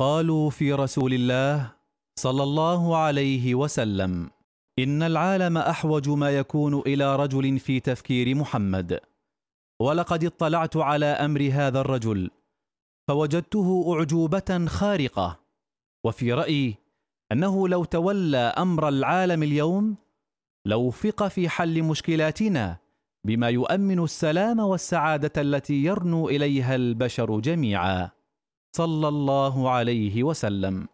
قالوا في رسول الله صلى الله عليه وسلم إن العالم أحوج ما يكون إلى رجل في تفكير محمد ولقد اطلعت على أمر هذا الرجل فوجدته أعجوبة خارقة وفي رأيي أنه لو تولى أمر العالم اليوم لوفق في حل مشكلاتنا بما يؤمن السلام والسعادة التي يرنو إليها البشر جميعاً صلى الله عليه وسلم